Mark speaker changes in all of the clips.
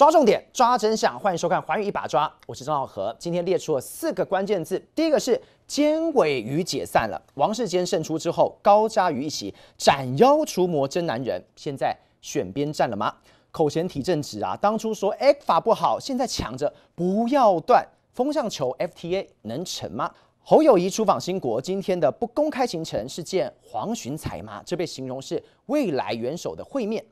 Speaker 1: 抓重点，抓真相，欢迎收看《环宇一把抓》，我是张浩和。今天列出了四个关键字，第一个是尖尾鱼解散了，王世坚胜出之后，高嘉瑜一起斩妖除魔真男人，现在选边站了吗？口嫌体正直啊，当初说 A 法不好，现在抢着不要断，风向球 FTA 能成吗？侯友谊出访新国，今天的不公开行程是见黄寻财吗？这被形容是未来元首的会面。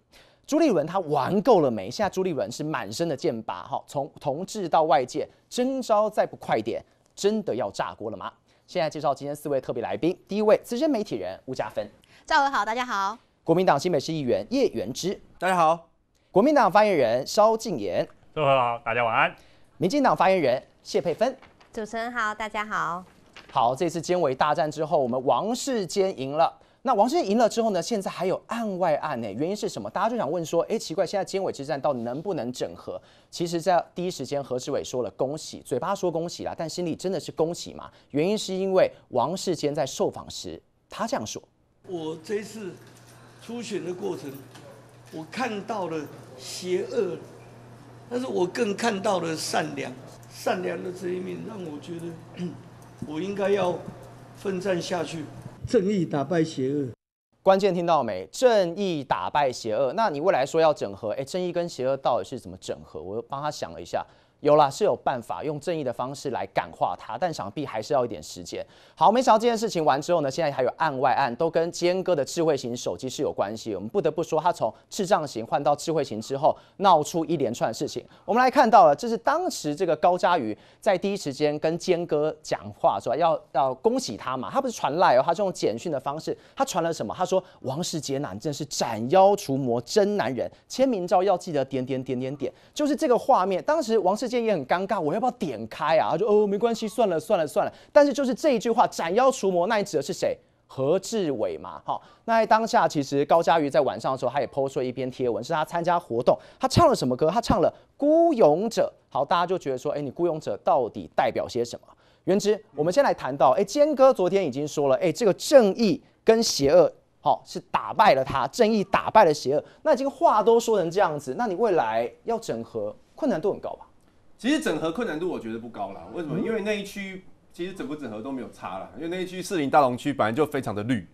Speaker 1: 朱立伦他玩够了没？现在朱立伦是满身的剑拔，哈，从同志到外界，真招再不快点，真的要炸锅了吗？现在介绍今天四位特别来宾，第一位资深媒体人吴家芬，
Speaker 2: 赵文好，大家好，
Speaker 1: 国民党新美式议员叶元之，大家好，国民党发言人萧敬言，赵文好，大家晚安，民进党发言人谢佩芬，
Speaker 3: 主持人好，大家好，
Speaker 1: 好，这次监委大战之后，我们王世坚赢了。那王世坚赢了之后呢？现在还有案外案呢，原因是什么？大家就想问说，哎，奇怪，现在监委之战到底能不能整合？其实，在第一时间，何志伟说了恭喜，嘴巴说恭喜啦，但心里真的是恭喜吗？原因是因为王世坚在受访时，他这样说：“
Speaker 4: 我这次初选的
Speaker 2: 过程，我看到了邪恶，但是我更看到了善良，善良的这一面让我觉得我应该要奋战下去。”
Speaker 1: 正义打败邪恶，关键听到没？正义打败邪恶，那你未来说要整合，哎，正义跟邪恶到底是怎么整合？我帮他想了一下。有了是有办法用正义的方式来感化他，但想必还是要一点时间。好，没想到这件事情完之后呢，现在还有案外案，都跟坚哥的智慧型手机是有关系。我们不得不说，他从智障型换到智慧型之后，闹出一连串事情。我们来看到了，这是当时这个高嘉瑜在第一时间跟坚哥讲话，是吧？要要恭喜他嘛，他不是传赖哦，他用简讯的方式，他传了什么？他说王世杰男真是斩妖除魔真男人，签名照要记得点点点点点，就是这个画面。当时王世件也很尴尬，我要不要点开啊？就哦，没关系，算了算了算了。但是就是这一句话斩妖除魔，那你指的是谁？何志伟嘛？好，那在当下，其实高佳瑜在晚上的时候，他也抛出了一篇贴文，是他参加活动，他唱了什么歌？他唱了《孤勇者》。好，大家就觉得说，哎，你《孤勇者》到底代表些什么？原之，我们先来谈到，哎，坚哥昨天已经说了，哎，这个正义跟邪恶，好，是打败了他，正义打败了邪恶。那这个话都说成这样子，那你未来要整合，困难度很高吧？
Speaker 4: 其实整合困难度我觉得不高啦，为什么？因为那一区其实整不整合都没有差啦，因为那一区士林大龙区本来就非常的绿。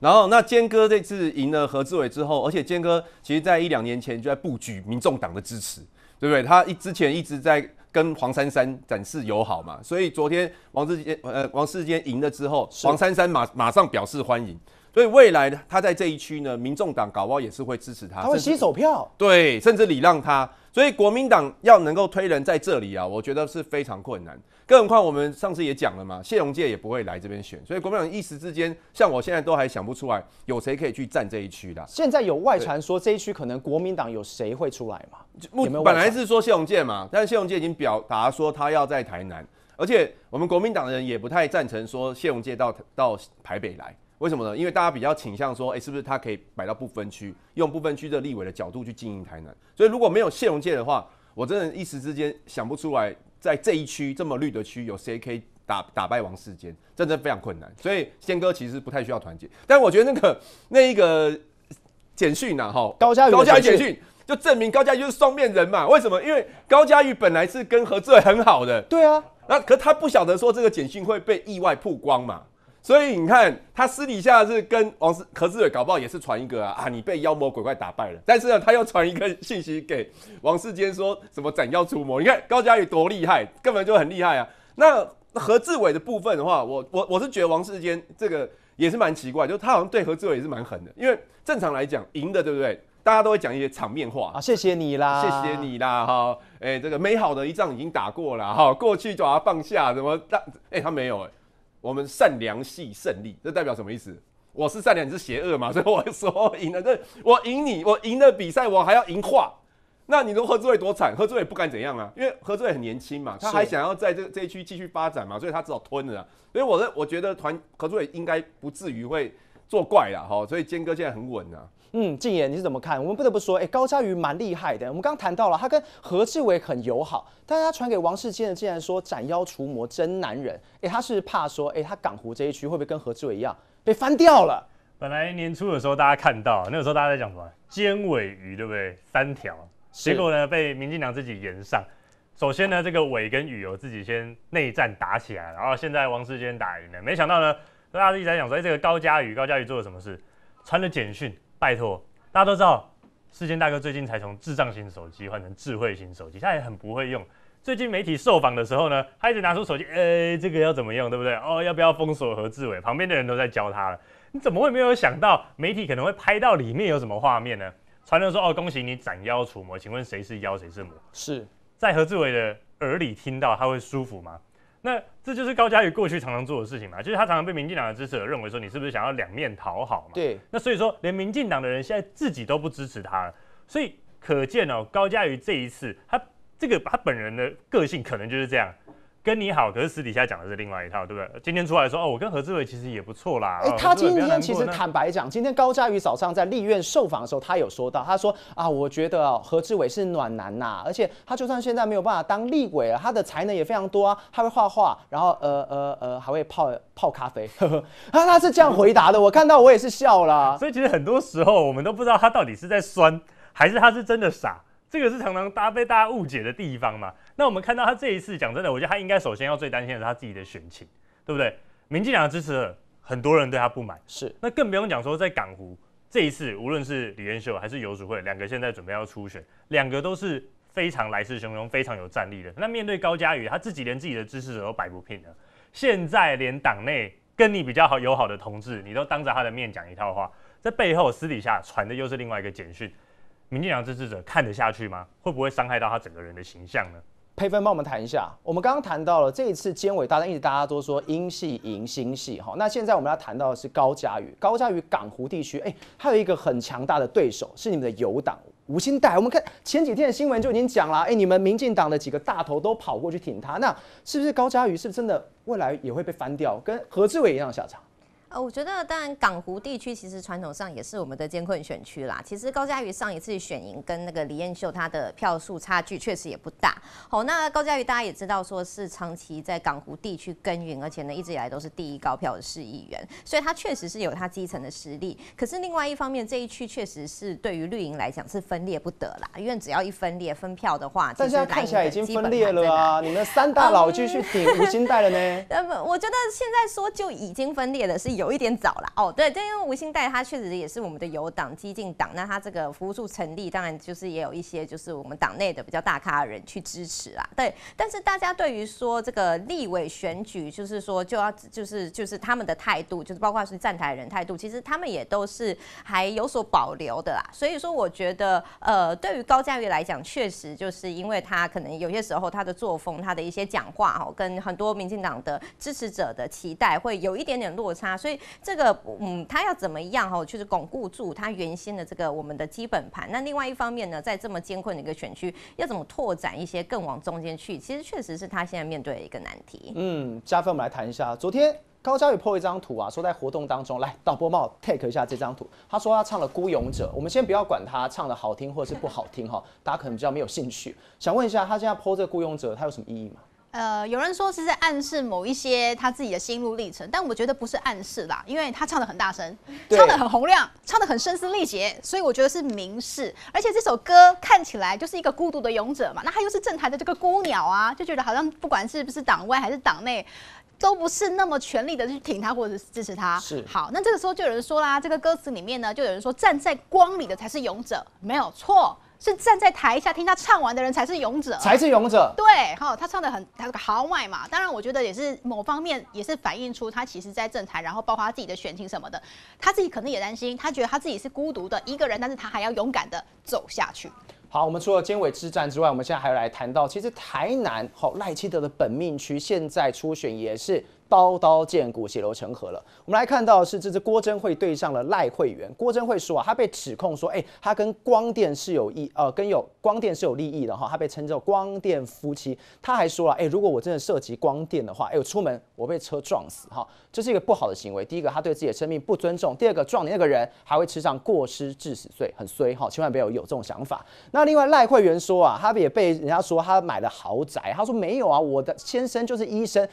Speaker 4: 然后那坚哥这次赢了何志伟之后，而且坚哥其实在一两年前就在布局民众党的支持，对不对？他一之前一直在跟黄珊珊展示友好嘛，所以昨天王志坚呃王世坚赢了之后，黄珊珊马马上表示欢迎，所以未来他在这一区呢，民众党搞不好也是会支持他，他会洗手票，对，甚至礼让他。所以国民党要能够推人在这里啊，我觉得是非常困难。更何况我们上次也讲了嘛，谢荣介也不会来这边选，所以国民党一时之间，像我现在都还想不出来有谁可以去占这一区的。现在
Speaker 1: 有外传说这一区可能国民党有谁会出来嘛？目本来
Speaker 4: 是说谢荣介嘛，但是谢荣介已经表达说他要在台南，而且我们国民党的人也不太赞成说谢荣介到到台北来。为什么呢？因为大家比较倾向说，哎，是不是他可以摆到不分区，用不分区的立委的角度去经营台南？所以如果没有谢荣界的话，我真的一时之间想不出来，在这一区这么绿的区，有谁可以打打败王世坚？真的非常困难。所以仙哥其实不太需要团结，但我觉得那个那一个简讯呐，哈，高嘉高嘉宇简讯就证明高嘉就是双面人嘛？为什么？因为高嘉玉本来是跟何志伟很好的，对啊，那可他不晓得说这个简讯会被意外曝光嘛？所以你看，他私底下是跟王世何志伟搞不好也是传一个啊，你被妖魔鬼怪打败了。但是呢，他又传一个信息给王世坚，说什么斩妖除魔。你看高家宇多厉害，根本就很厉害啊。那何志伟的部分的话，我我我是觉得王世坚这个也是蛮奇怪，就他好像对何志伟也是蛮狠的，因为正常来讲赢的对不对？大家都会讲一些场面话啊，谢谢你啦，谢谢你啦哈，哎，这个美好的一仗已经打过了哈，过去就把它放下，怎么让？哎，他没有哎。我们善良系胜利，这代表什么意思？我是善良，你是邪恶嘛，所以我说赢了，这我赢你，我赢了比赛，我还要赢话。那你说何志伟多惨？何志伟不敢怎样啊，因为何志伟很年轻嘛，他还想要在这这一区继续发展嘛，所以他只好吞了。所以我的我觉得团何志伟应该不至于会作怪啦，哈，所以坚哥现在很稳啊。
Speaker 1: 嗯，静言你是怎么看？我们不得不说，哎，高嘉瑜蛮厉害的。我们刚刚谈到了，他跟何志伟很友好，但是他传给王世坚的竟然说“斩妖除魔真男人”。哎，他是怕说，哎，他港湖这一
Speaker 5: 区会不会跟何志伟一样被翻掉了？本来年初的时候，大家看到那个时候大家在讲什么？尖尾鱼对不对？三条，结果呢被民进党自己延上。首先呢，这个尾跟鱼有自己先内战打起来，然后现在王世坚打赢了，没想到呢，大家一直在讲说，哎，这个高嘉瑜，高嘉瑜做了什么事？传了简讯。拜托，大家都知道，世间大哥最近才从智障型手机换成智慧型手机，他也很不会用。最近媒体受访的时候呢，他一直拿出手机，诶，这个要怎么用，对不对？哦，要不要封锁何志伟？旁边的人都在教他了。你怎么会没有想到媒体可能会拍到里面有什么画面呢？传人说，哦，恭喜你斩妖除魔，请问谁是妖，谁是魔？是在何志伟的耳里听到，他会舒服吗？那这就是高嘉瑜过去常常做的事情嘛，就是他常常被民进党的支持者认为说你是不是想要两面讨好嘛？对，那所以说连民进党的人现在自己都不支持他了，所以可见哦，高嘉瑜这一次他这个他本人的个性可能就是这样。跟你好，可是私底下讲的是另外一套，对不对？今天出来说哦，我跟何志伟其实也不错啦。哎，他今天其实坦
Speaker 1: 白讲，今天高嘉瑜早上在立院受访的时候，他有说到，他说啊，我觉得何志伟是暖男呐，而且他就算现在没有办法当立委啊，他的才能也非常多啊，他会画画，然后呃呃呃，还会泡泡咖啡。
Speaker 5: 呵 呵，他他是这样回答的，我看到我也是笑了。所以其实很多时候我们都不知道他到底是在酸还是他是真的傻。这个是常常大家被大家误解的地方嘛？那我们看到他这一次，讲真的，我觉得他应该首先要最担心的是他自己的选情，对不对？民进党的支持者很多人对他不满，是。那更不用讲说在港湖这一次，无论是李彦秀还是游淑会，两个现在准备要初选，两个都是非常来势汹汹、非常有战力的。那面对高嘉瑜，他自己连自己的支持者都摆不平了，现在连党内跟你比较好友好的同志，你都当着他的面讲一套话，在背后私底下传的又是另外一个简讯。民进党支持者看得下去吗？会不会伤害到他整个人的形象呢？佩
Speaker 1: 芬帮我们谈一下。我们刚刚谈到了这一次监委大战，一直大家都说英系赢，新系哈。那现在我们要谈到的是高嘉瑜，高嘉瑜港湖地区，哎，还有一个很强大的对手是你们的友党吴新代。我们看前几天的新闻就已经讲了，哎，你们民进党的几个大头都跑过去挺他，那是不是高嘉瑜是不是真的未来也会被翻掉，跟何志伟一样下
Speaker 5: 场？
Speaker 3: 呃，我觉得当然，港湖地区其实传统上也是我们的艰困选区啦。其实高嘉瑜上一次选赢跟那个李彦秀他的票数差距确实也不大。好，那高嘉瑜大家也知道，说是长期在港湖地区耕耘，而且呢一直以来都是第一高票的市议员，所以他确实是有他基层的实力。可是另外一方面，这一区确实是对于绿营来讲是分裂不得啦，因为只要一分裂分票的话，但看起来已经分裂了
Speaker 1: 啊！你们三大老区去顶吴兴岱了呢。
Speaker 3: 呃，我觉得现在说就已经分裂的是有。有一点早了哦，对，但因为吴兴代他确实也是我们的友党、激进党，那他这个服务处成立，当然就是也有一些就是我们党内的比较大咖的人去支持啊，对。但是大家对于说这个立委选举，就是说就要就是就是他们的态度，就是包括是站台人态度，其实他们也都是还有所保留的啦。所以说，我觉得呃，对于高嘉瑜来讲，确实就是因为他可能有些时候他的作风、他的一些讲话哈，跟很多民进党的支持者的期待会有一点点落差，所以。这个嗯，他要怎么样哈，就是巩固住他原先的这个我们的基本盘。那另外一方面呢，在这么艰困的一个选区，要怎么拓展一些更往中间去？其实确实是他现在面对的一个难题。
Speaker 1: 嗯，加分我们来谈一下。昨天高嘉宇破一张图啊，说在活动当中来导播帽 take 一下这张图。他说他唱了《孤勇者》，我们先不要管他唱的好听或者是不好听哈，大家可能比较没有兴趣。想问一下，他现在破这个《孤勇者》，他有什么意义吗？
Speaker 2: 呃，有人说是在暗示某一些他自己的心路历程，但我觉得不是暗示啦，因为他唱的很大声，唱的很洪亮，唱的很声嘶力竭，所以我觉得是明示。而且这首歌看起来就是一个孤独的勇者嘛，那他又是正坛的这个孤鸟啊，就觉得好像不管是不是党外还是党内，都不是那么全力的去挺他或者支持他。是。好，那这个时候就有人说啦，这个歌词里面呢，就有人说站在光里的才是勇者，没有错。是站在台下听他唱完的人才是勇者，才是勇者。对，哈，他唱的很，他那个豪迈嘛。当然，我觉得也是某方面也是反映出他其实，在政坛，然后包括他自己的选情什么的，他自己可能也担心，他觉得他自己是孤独的一个人，但是他还要勇敢的走下去。
Speaker 1: 好，我们除了尖尾之战之外，我们现在还来谈到，其实台南好赖清德的本命区，现在初选也是。刀刀见骨，血流成河了。我们来看到是这只郭珍慧对上了赖慧媛。郭珍慧说啊，他被指控说，哎，他跟光电是有益，呃，跟有光电是有利益的哈。他被称作光电夫妻。他还说啊，哎，如果我真的涉及光电的话，哎，我出门我被车撞死哈，这是一个不好的行为。第一个，他对自己的生命不尊重；第二个，撞的那个人还会吃上过失致死罪，很衰哈，千万不要有这种想法。那另外赖慧媛说啊，他也被人家说他买了豪宅，他说没有啊，我的先生就是医生。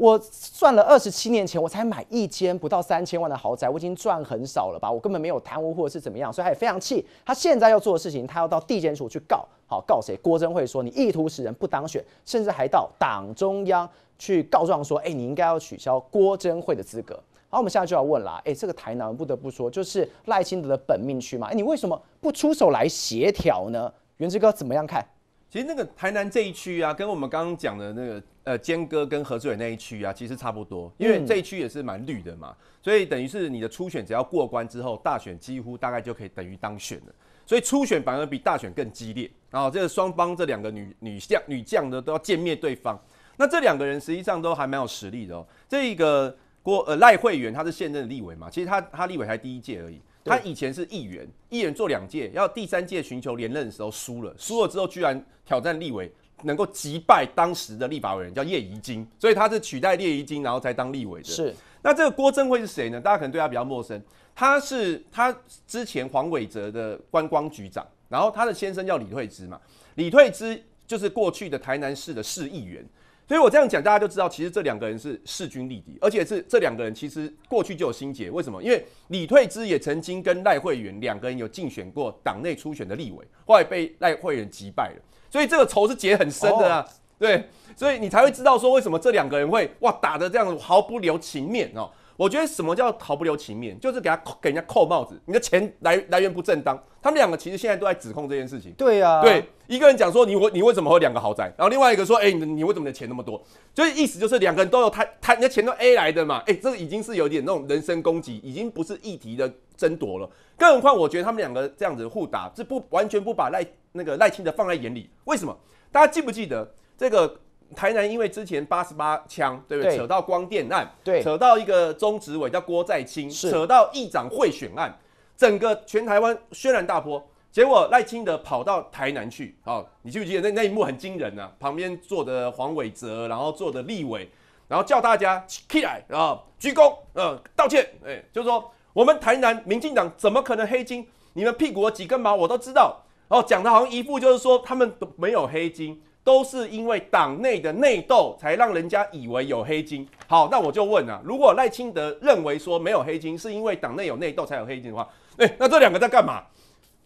Speaker 1: 我算了二十七年前，我才买一间不到三千万的豪宅，我已经赚很少了吧？我根本没有贪污或者是怎么样，所以他也非常气。他现在要做的事情，他要到地检署去告，好告谁？郭珍慧说你意图使人不当选，甚至还到党中央去告状说，哎，你应该要取消郭珍慧的资格。好，我们现在就要问啦，哎，这个台南不得不说就是赖清德的本命区嘛，你为什么不出手来协调呢？元之哥怎么样看？
Speaker 4: 其实那个台南这一区啊，跟我们刚刚讲的那个呃坚哥跟何志伟那一区啊，其实差不多，因为这一区也是蛮绿的嘛，所以等于是你的初选只要过关之后，大选几乎大概就可以等于当选了，所以初选反而比大选更激烈，然后这个双方这两个女女将女将呢都要歼灭对方，那这两个人实际上都还蛮有实力的哦，这一个郭呃赖慧媛她是现任立委嘛，其实她她立委才第一届而已。他以前是议员，议员做两届，要第三届寻求连任的时候输了，输了之后居然挑战立委，能够击败当时的立法委员，叫叶宜津，所以他是取代叶宜津，然后才当立委的。是，那这个郭正辉是谁呢？大家可能对他比较陌生，他是他之前黄伟哲的观光局长，然后他的先生叫李退之嘛，李退之就是过去的台南市的市议员。所以我这样讲，大家就知道，其实这两个人是势均力敌，而且是这两个人其实过去就有心结。为什么？因为李退之也曾经跟赖慧媛两个人有竞选过党内初选的立委，后来被赖慧媛击败了，所以这个仇是结很深的啊。对，所以你才会知道说，为什么这两个人会哇打的这样毫不留情面哦。我觉得什么叫毫不留情面，就是给他给人家扣帽子，你的钱来来源不正当。他们两个其实现在都在指控这件事情。对呀，对一个人讲说你我你为什么会两个豪宅，然后另外一个说哎你你为什么的钱那么多，就是意思就是两个人都有他他你的钱都 A 来的嘛，哎，这已经是有点那种人身攻击，已经不是议题的争夺了。更何况我觉得他们两个这样子互打，是不完全不把赖那个赖清德放在眼里。为什么？大家记不记得这个？台南因为之前八十八枪，对不对？扯到光电案，扯到一个中执委叫郭在清，扯到议长贿选案，整个全台湾渲染大波。结果赖清德跑到台南去，哦，你记不记得那那一幕很惊人啊？旁边坐的黄伟哲，然后坐的立委，然后叫大家起来啊，鞠躬，嗯，道歉，哎，就是说我们台南民进党怎么可能黑金？你们屁股几根毛我都知道，然讲的好像一副就是说他们都没有黑金。都是因为党内的内斗，才让人家以为有黑金。好，那我就问啊，如果赖清德认为说没有黑金，是因为党内有内斗才有黑金的话，哎，那这两个在干嘛？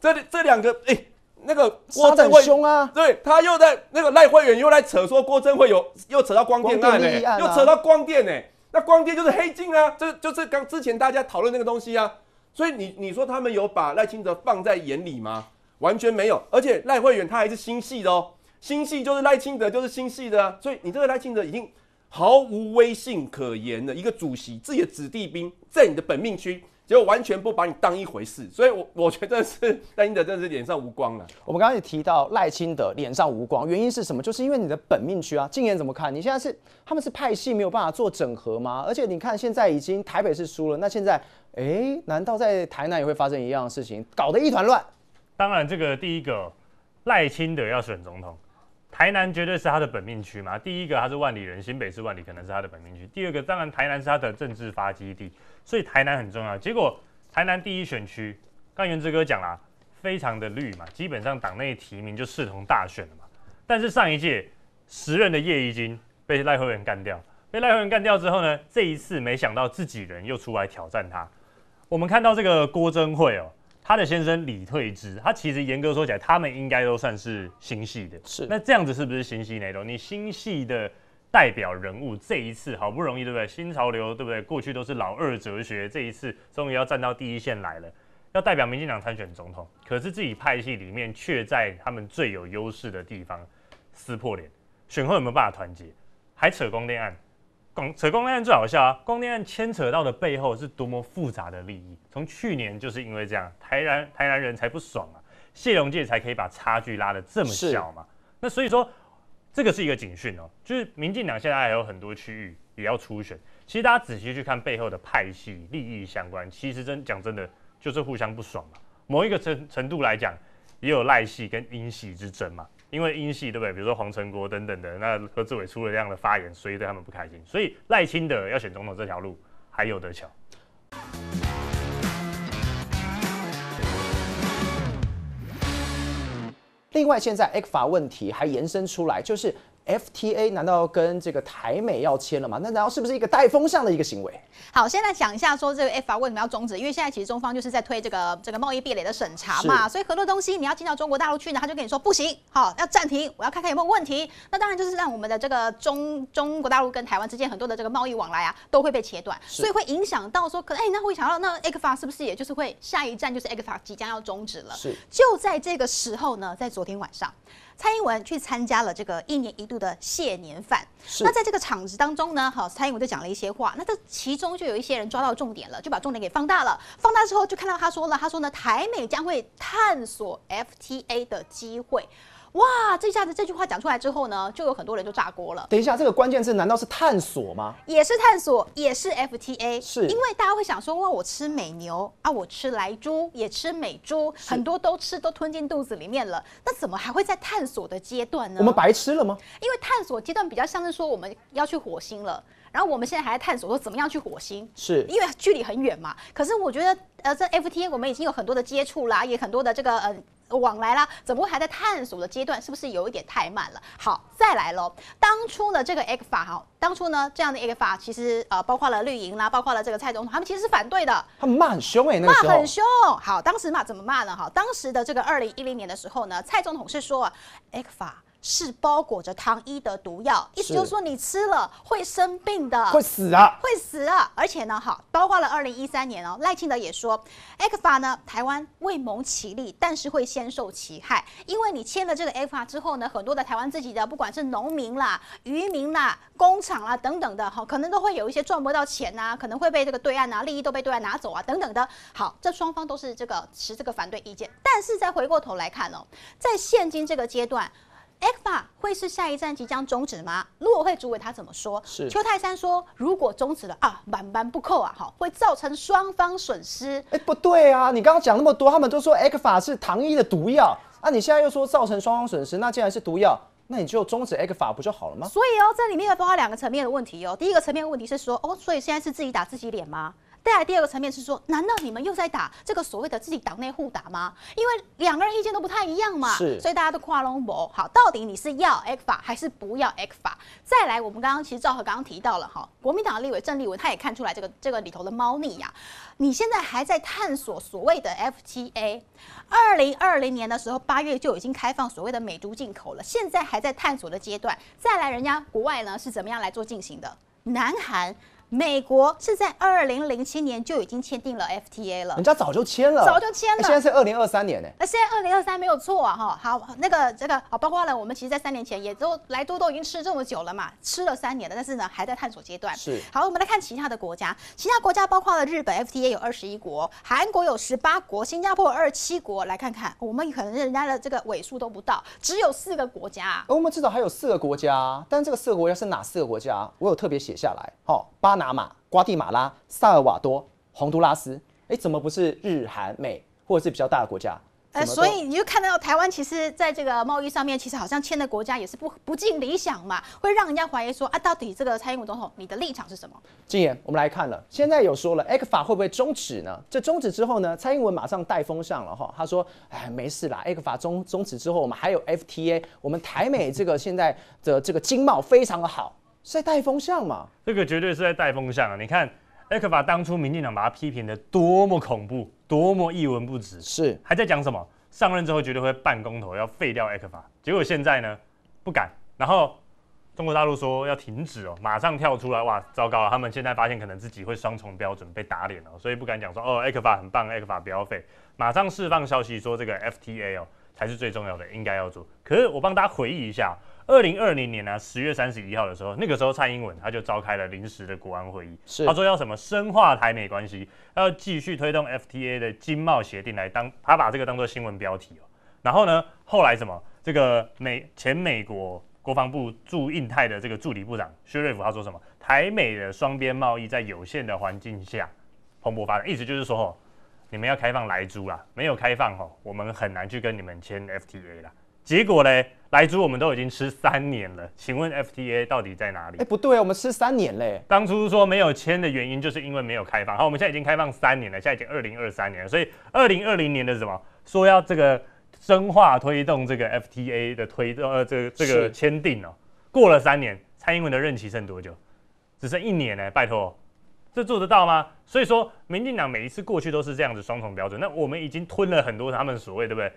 Speaker 4: 这这两个，哎，那个，郭很凶啊。对，他又在那个赖慧远又来扯说郭正辉有，又扯到光电案，哎，又扯到光电，哎，那光电就是黑金啊，这就是刚之前大家讨论那个东西啊。所以你你说他们有把赖清德放在眼里吗？完全没有，而且赖慧远他还是心细的哦。新系就是赖清德就是新系的，所以你这个赖清德已经毫无威信可言的一个主席自己的子弟兵在你的本命区，结果完全不把你当一回事，所以，我 我觉得是赖清德真的是脸上无光了。
Speaker 1: 我们刚开也提到赖清德脸上无光，原因是什么？就是因为你的本命区啊。静言怎么看？你现在是他们是派系没有办法做整合吗？而且你看现在已经台北是输了，那现在，哎，难道在台南也会发生一样的事情，搞得一团乱？
Speaker 5: 当然，这个第一个赖清德要选总统。台南绝对是他的本命区嘛，第一个他是万里人，新北是万里，可能是他的本命区。第二个，当然台南是他的政治发基地，所以台南很重要。结果台南第一选区，刚元之哥讲啦，非常的绿嘛，基本上党内提名就视同大选了嘛。但是上一届时任的叶宜津被赖惠媛干掉，被赖惠媛干掉之后呢，这一次没想到自己人又出来挑战他。我们看到这个郭增惠哦。他的先生李退之，他其实严格说起来，他们应该都算是新系的。是，那这样子是不是新系那种？你新系的代表人物，这一次好不容易，对不对？新潮流，对不对？过去都是老二哲学，这一次终于要站到第一线来了，要代表民进党参选总统。可是自己派系里面却在他们最有优势的地方撕破脸，选后有没有办法团结？还扯光电案。扯公电案最好笑啊！公电案牵扯到的背后是多么复杂的利益。从去年就是因为这样，台南台南人才不爽啊，谢龙界才可以把差距拉得这么小嘛。那所以说，这个是一个警讯哦，就是民进党现在还有很多区域也要初选。其实大家仔细去看背后的派系利益相关，其实真讲真的就是互相不爽嘛。某一个程程度来讲，也有赖系跟英系之争嘛。因为英系对不对？比如说黄成国等等的，那何志伟出了这样的发言，所以对他们不开心。所以赖清德要选总统这条路还有得抢。
Speaker 1: 另外，现在 X 法问题还延伸出来，就是。FTA 难道跟这个台美要签了吗？那然后是不是一个带风向的一个行为？
Speaker 2: 好，先来讲一下，说这个 FTA 为什么要终止？因为现在其实中方就是在推这个这个贸易壁垒的审查嘛，所以很多东西你要进到中国大陆去呢，他就跟你说不行，好要暂停，我要看看有没有问题。那当然就是让我们的这个中中国大陆跟台湾之间很多的这个贸易往来啊，都会被切断，所以会影响到说，可能哎，那会想到那 FTA 是不是也就是会下一站就是 FTA 即将要终止了？是，就在这个时候呢，在昨天晚上。蔡英文去参加了这个一年一度的谢年饭。那在这个场子当中呢，哈，蔡英文就讲了一些话。那这其中就有一些人抓到重点了，就把重点给放大了。放大之后，就看到他说了，他说呢，台美将会探索 FTA 的机会。哇，这一下子这句话讲出来之后呢，就有很多人就炸锅了。等
Speaker 1: 一下，这个关键字难道是探索吗？
Speaker 2: 也是探索，也是 FTA。是，因为大家会想说，哇，我吃美牛啊，我吃莱猪，也吃美猪，很多都吃，都吞进肚子里面了，那怎么还会在探索的阶段呢？我们白吃了吗？因为探索阶段比较像是说我们要去火星了，然后我们现在还在探索说怎么样去火星。是因为距离很远嘛？可是我觉得，呃，这 FTA 我们已经有很多的接触啦，也很多的这个呃。往来啦，只不过还在探索的阶段，是不是有一点太慢了？好，再来喽。当初呢，这个 X 法哈，当初呢，这样的 X 法其实呃包括了绿营啦，包括了这个蔡总统，他们其实是反对的。
Speaker 1: 他们骂很凶哎，那骂很凶。
Speaker 2: 好，当时骂怎么骂呢？哈，当时的这个二零一零年的时候呢，蔡总统是说 X 法。是包裹着糖衣的毒药，意思就是说你吃了会生病的，会死啊，会死啊！而且呢，哈，包括了二零一三年哦，赖清德也说 a 克法呢，台湾未蒙其利，但是会先受其害，因为你签了这个 a 克法之后呢，很多的台湾自己的不管是农民啦、渔民啦、工厂啦等等的哈，可能都会有一些赚不到钱啊，可能会被这个对岸啊利益都被对岸拿走啊等等的。好，这双方都是这个持这个反对意见，但是再回过头来看哦，在现今这个阶段。X 法会是下一站即将终止吗？如果会终委他怎么说？邱泰山说，如果终止了啊，满班不扣啊，好，会造成双方损失。哎，
Speaker 1: 不对啊！你刚刚讲那么多，他们都说 X 法是糖衣的毒药啊，你现在又说造成双方损失，那既然是毒药，那你就终止 X 法不就好了吗？所
Speaker 2: 以哦，这里面有包含两个层面的问题哦。第一个层面问题是说，哦，所以现在是自己打自己脸吗？再来第二个层面是说，难道你们又在打这个所谓的自己党内互打吗？因为两个人意见都不太一样嘛，是，所以大家都跨龙博。好，到底你是要 X 法还是不要 X 法？再来，我们刚刚其实赵和刚刚提到了哈，国民党的立委郑立文他也看出来这个这个里头的猫腻呀。你现在还在探索所谓的 FTA，二零二零年的时候八月就已经开放所谓的美猪进口了，现在还在探索的阶段。再来，人家国外呢是怎么样来做进行的？南韩。美国是在二零零七年就已经签订了 FTA 了，人家早
Speaker 1: 就签了，早就签了。现在是二零二三年呢，
Speaker 2: 那现在二零二三没有错啊哈。好，那个这个好，包括了我们其实，在三年前也都来多多已经吃这么久了嘛，吃了三年了，但是呢，还在探索阶段。是。好，我们来看其他的国家，其他国家包括了日本 FTA 有二十一国，韩国有十八国，新加坡二七国。来看看我们可能人家的这个尾数都不到，只有四个国家。
Speaker 1: 而我们至少还有四个国家，但这个四个国家是哪四个国家？我有特别写下来。好，巴拿。大马、瓜地马拉、萨尔瓦多、洪都拉斯，哎，怎么不是日韩美或者是比较大的国家？
Speaker 2: 哎，所以你就看到台湾其实在这个贸易上面，其实好像签的国家也是不不尽理想嘛，会让人家怀疑说啊，到底这个蔡英文总统你的立场是什么？
Speaker 1: 金言，我们来看了，现在有说了 e c 法会不会终止呢？这终止之后呢，蔡英文马上带风上了哈，他说，哎，没事啦 e c 法终终止之后，我们还有 FTA，我们台美这个现在的这个经贸非常的好。是在带风向嘛？
Speaker 5: 这个绝对是在带风向啊！你看 e 克法 a 当初民进党把他批评的多么恐怖，多么一文不值，是还在讲什么？上任之后绝对会办公投，要废掉 e 克法。a 结果现在呢，不敢。然后中国大陆说要停止哦，马上跳出来，哇，糟糕！他们现在发现可能自己会双重标准，被打脸了，所以不敢讲说哦 e 克法 a 很棒 e 克法 a 不要废。马上释放消息说这个 FTA 哦才是最重要的，应该要做。可是我帮大家回忆一下。二零二零年呢，十月三十一号的时候，那个时候蔡英文他就召开了临时的国安会议，他说要什么深化台美关系，要继续推动 FTA 的经贸协定来当，他把这个当做新闻标题哦。然后呢，后来什么这个美前美国国防部驻印太的这个助理部长薛瑞福他说什么，台美的双边贸易在有限的环境下蓬勃发展，意思就是说哦，你们要开放来租啦，没有开放哦，我们很难去跟你们签 FTA 啦。结果呢？来猪我们都已经吃三年了，请问 FTA 到底在哪里？哎，不对，我们吃三年嘞。当初说没有签的原因就是因为没有开放。好，我们现在已经开放三年了，现在已经二零二三年，了，所以二零二零年的什么说要这个深化推动这个 FTA 的推动呃，这个这个签订哦，过了三年，蔡英文的任期剩多久？只剩一年呢？拜托，这做得到吗？所以说民进党每一次过去都是这样子双重标准，那我们已经吞了很多他们所谓对不对？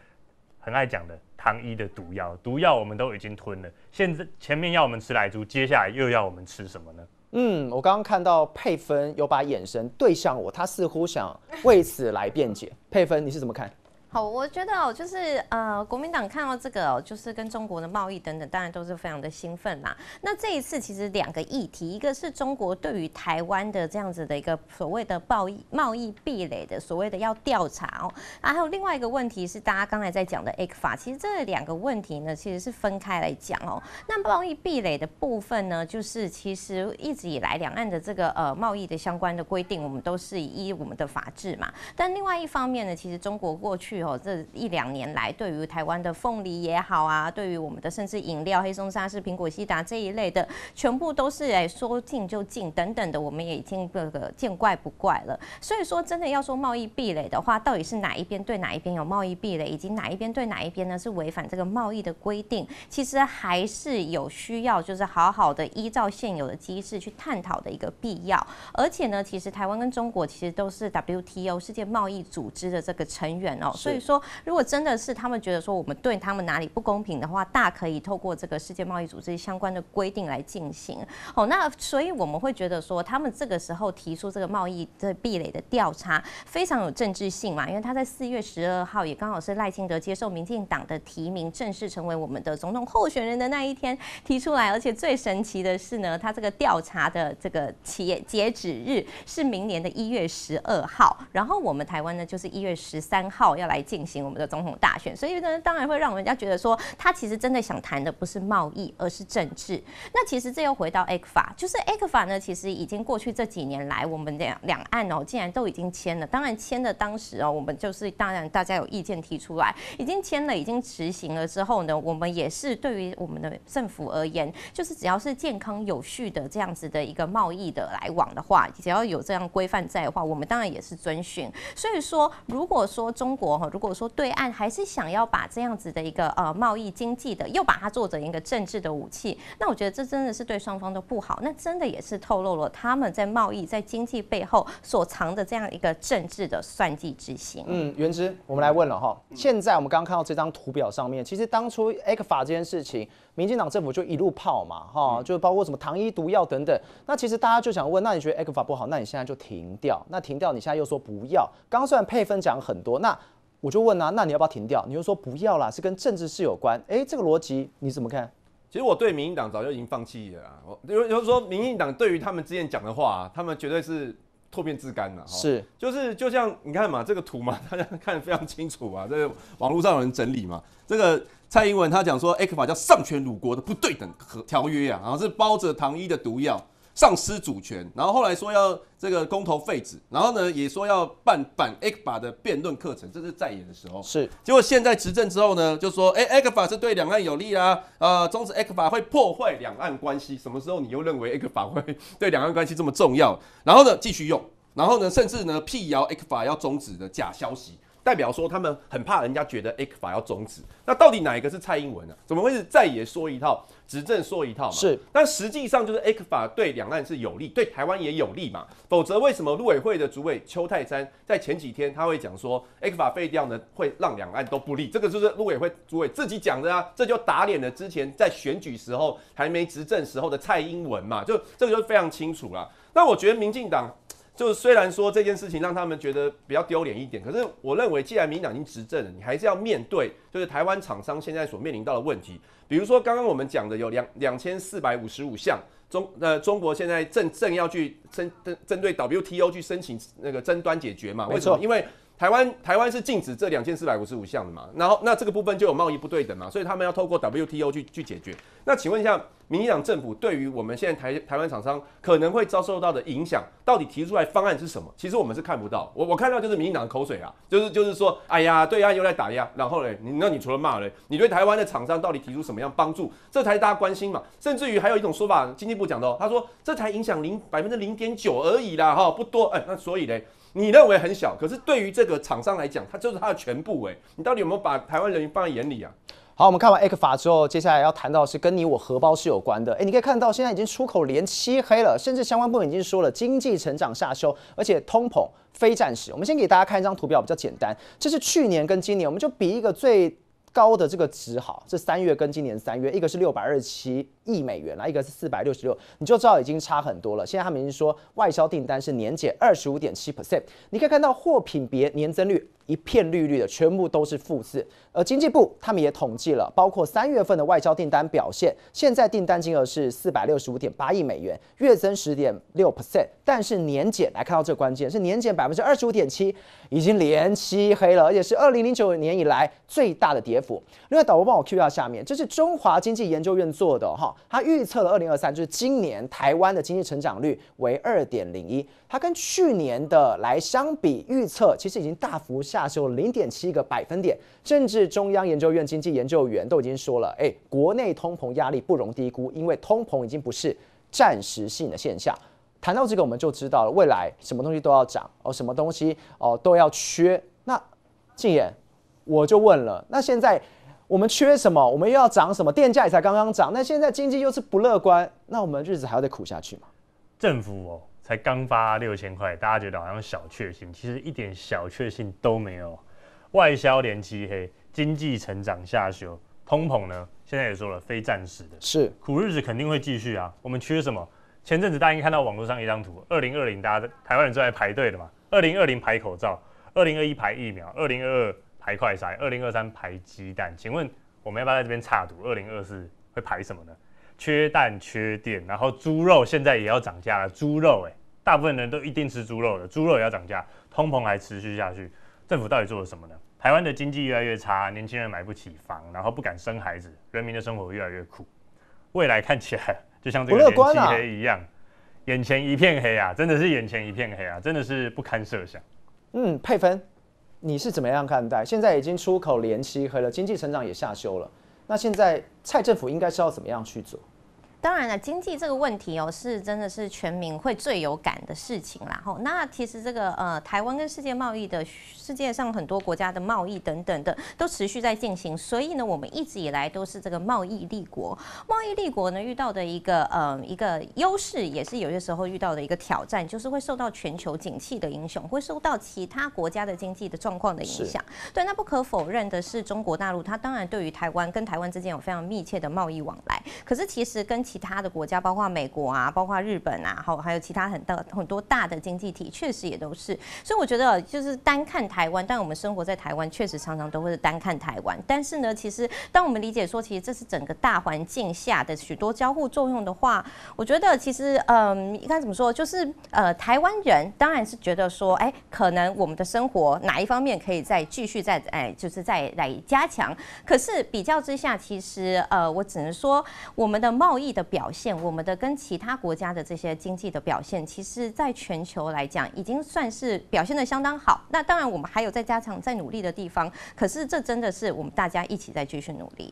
Speaker 5: 很爱讲的糖衣的毒药，毒药我们都已经吞了。现在前面要我们吃奶猪，接下来又要我们吃什么呢？
Speaker 1: 嗯，我刚刚看到佩芬有把眼神对向我，他似乎想为此来辩解。佩芬，你是怎么看？
Speaker 3: 好，我觉得哦，就是呃，国民党看到这个，就是跟中国的贸易等等，当然都是非常的兴奋啦。那这一次其实两个议题，一个是中国对于台湾的这样子的一个所谓的贸易贸易壁垒的所谓的要调查哦，啊，还有另外一个问题是大家刚才在讲的 A 法，其实这两个问题呢，其实是分开来讲哦。那贸易壁垒的部分呢，就是其实一直以来两岸的这个呃贸易的相关的规定，我们都是以我们的法制嘛。但另外一方面呢，其实中国过去这一两年来，对于台湾的凤梨也好啊，对于我们的甚至饮料、黑松沙士、苹果西达这一类的，全部都是哎说禁就禁等等的，我们也已经各个见怪不怪了。所以说，真的要说贸易壁垒的话，到底是哪一边对哪一边有贸易壁垒，以及哪一边对哪一边呢？是违反这个贸易的规定，其实还是有需要，就是好好的依照现有的机制去探讨的一个必要。而且呢，其实台湾跟中国其实都是 WTO 世界贸易组织的这个成员哦。所以说，如果真的是他们觉得说我们对他们哪里不公平的话，大可以透过这个世界贸易组织相关的规定来进行。哦，那所以我们会觉得说，他们这个时候提出这个贸易的壁垒的调查，非常有政治性嘛？因为他在四月十二号也刚好是赖清德接受民进党的提名，正式成为我们的总统候选人的那一天提出来。而且最神奇的是呢，他这个调查的这个业截止日是明年的一月十二号，然后我们台湾呢就是一月十三号要来。来进行我们的总统大选，所以呢，当然会让人家觉得说，他其实真的想谈的不是贸易，而是政治。那其实这又回到 a p e 法，就是 a p e 法呢，其实已经过去这几年来，我们两两岸哦，竟然都已经签了。当然签的当时哦，我们就是当然大家有意见提出来，已经签了，已经执行了之后呢，我们也是对于我们的政府而言，就是只要是健康有序的这样子的一个贸易的来往的话，只要有这样规范在的话，我们当然也是遵循。所以说，如果说中国哈。如果说对岸还是想要把这样子的一个呃贸易经济的，又把它做成一个政治的武器，那我觉得这真的是对双方都不好。那真的也是透露了他们在贸易在经济背后所藏
Speaker 1: 的这样一个政治的算计之心。嗯，元之，我们来问了哈。现在我们刚刚看到这张图表上面，其实当初 e 克法这件事情，民进党政府就一路泡嘛哈，就包括什么糖衣毒药等等。那其实大家就想问，那你觉得 e c 法不好，那你现在就停掉？那停掉，你现在又说不要？刚算配分讲很多，那。我就问啊，那你要不要停掉？你就说不要啦，是跟政治事有关。哎，这个逻辑你怎么看？
Speaker 4: 其实我对民进党早就已经放弃了。我因为就是说，民进党对于他们之前讲的话，他们绝对是唾变自干了。是，就是就像你看嘛，这个图嘛，大家看得非常清楚啊。这个网络上有人整理嘛，这个蔡英文他讲说，A 克法叫上权辱国的不对等条约啊，然后是包着糖衣的毒药。丧失主权，然后后来说要这个公投废止，然后呢也说要办反 A 克法的辩论课程，这是在野的时候。是，结果现在执政之后呢，就说哎 A 克法是对两岸有利啦，呃终止 A 克法会破坏两岸关系。什么时候你又认为 A 克法会对两岸关系这么重要？然后呢继续用，然后呢甚至呢辟谣 A 克法要终止的假消息。代表说他们很怕人家觉得 ECFA 要终止，那到底哪一个是蔡英文呢？怎么会是再也说一套，执政说一套嘛？是，但实际上就是 ECFA 对两岸是有利，对台湾也有利嘛？否则为什么陆委会的主委邱泰山在前几天他会讲说 ECFA 废掉呢会让两岸都不利？这个就是陆委会主委自己讲的啊，这就打脸了之前在选举时候还没执政时候的蔡英文嘛？就这个就非常清楚了。那我觉得民进党。就是虽然说这件事情让他们觉得比较丢脸一点，可是我认为，既然民党已经执政了，你还是要面对，就是台湾厂商现在所面临到的问题。比如说，刚刚我们讲的有两两千四百五十五项中，呃，中国现在正正要去针针针对 WTO 去申请那个争端解决嘛？什么？因为。台湾台湾是禁止这两千四百五十五项的嘛，然后那这个部分就有贸易不对等嘛，所以他们要透过 WTO 去去解决。那请问一下，民进党政府对于我们现在台台湾厂商可能会遭受到的影响，到底提出来方案是什么？其实我们是看不到，我我看到就是民进党口水啊，就是就是说，哎呀，对呀，又来打压，然后嘞，那你除了骂嘞，你对台湾的厂商到底提出什么样帮助？这才是大家关心嘛。甚至于还有一种说法，经济部讲的，他说这才影响零百分之零点九而已啦，哈，不多，哎，那所以嘞。你认为很小，可是对于这个厂商来讲，它就是它的全部。哎，你到底有没有把台湾人民放在眼里啊？
Speaker 1: 好，我们看完爱克法之后，接下来要谈到是跟你我荷包是有关的。哎，你可以看到现在已经出口连漆黑了，甚至相关部门已经说了经济成长下修，而且通膨非暂时。我们先给大家看一张图表，比较简单，这是去年跟今年，我们就比一个最高的这个值，好，这三月跟今年三月，一个是六百二十七。亿美元啦，一个是四百六十六，你就知道已经差很多了。现在他们已经说外销订单是年减二十五点七 percent，你可以看到货品别年增率一片绿绿的，全部都是负字。而经济部他们也统计了，包括三月份的外销订单表现，现在订单金额是四百六十五点八亿美元，月增十点六 percent，但是年减来看到这关键是年减百分之二十五点七，已经连漆黑了，而且是二零零九年以来最大的跌幅。另外，导播帮我 c u 下面，这是中华经济研究院做的哈。他预测了二零二三，就是今年台湾的经济成长率为二点零一，它跟去年的来相比预测，其实已经大幅下修了零点七个百分点。甚至中央研究院经济研究员都已经说了，哎，国内通膨压力不容低估，因为通膨已经不是暂时性的现象。谈到这个，我们就知道了未来什么东西都要涨哦，什么东西哦都要缺。那静言，我就问了，那现在？我们缺什么？我们又要涨什么？电价也才刚刚涨，那现在经济又是不乐观，
Speaker 5: 那我们日子还要再苦下去吗？政府哦，才刚发六千块，大家觉得好像小确幸，其实一点小确幸都没有。外销连漆黑，经济成长下修，通膨呢，现在也说了非暂时的，是苦日子肯定会继续啊。我们缺什么？前阵子大家看到网络上一张图，二零二零大家台湾人正在排队的嘛，二零二零排口罩，二零二一排疫苗，二零二二。排快筛，二零二三排鸡蛋，请问我们要不要在这边插堵？二零二四会排什么呢？缺蛋缺电，然后猪肉现在也要涨价了。猪肉诶，大部分人都一定吃猪肉的，猪肉也要涨价，通膨还持续下去，政府到底做了什么呢？台湾的经济越来越差，年轻人买不起房，然后不敢生孩子，人民的生活越来越苦，未来看起来就像这个天前黑一样，眼前一片黑啊，真的是眼前一片黑啊，真的是不堪设想。
Speaker 1: 嗯，配分。你是怎么样看待？现在已经出口连期黑了，经济成长也下修了。那现在蔡政府应该是要怎么样去做？当然了，经
Speaker 3: 济这个问题哦，是真的是全民会最有感的事情啦。吼，那其实这个呃，台湾跟世界贸易的世界上很多国家的贸易等等的都持续在进行，所以呢，我们一直以来都是这个贸易立国。贸易立国呢，遇到的一个呃一个优势，也是有些时候遇到的一个挑战，就是会受到全球景气的影响，会受到其他国家的经济的状况的影响。对，那不可否认的是，中国大陆它当然对于台湾跟台湾之间有非常密切的贸易往来，可是其实跟其他的国家，包括美国啊，包括日本啊，好，还有其他很大很多大的经济体，确实也都是。所以我觉得，就是单看台湾，但我们生活在台湾，确实常常都会是单看台湾。但是呢，其实当我们理解说，其实这是整个大环境下的许多交互作用的话，我觉得其实，嗯，应该怎么说？就是呃，台湾人当然是觉得说，哎，可能我们的生活哪一方面可以再继续再哎，就是再来加强。可是比较之下，其实呃，我只能说，我们的贸易。的表现，我们的跟其他国家的这些经济的表现，其实在全球来讲，已经算是表现的相当好。那当然，我们还有在加强、在努力的地方，可是这真的是我们大家
Speaker 1: 一起在继续努力。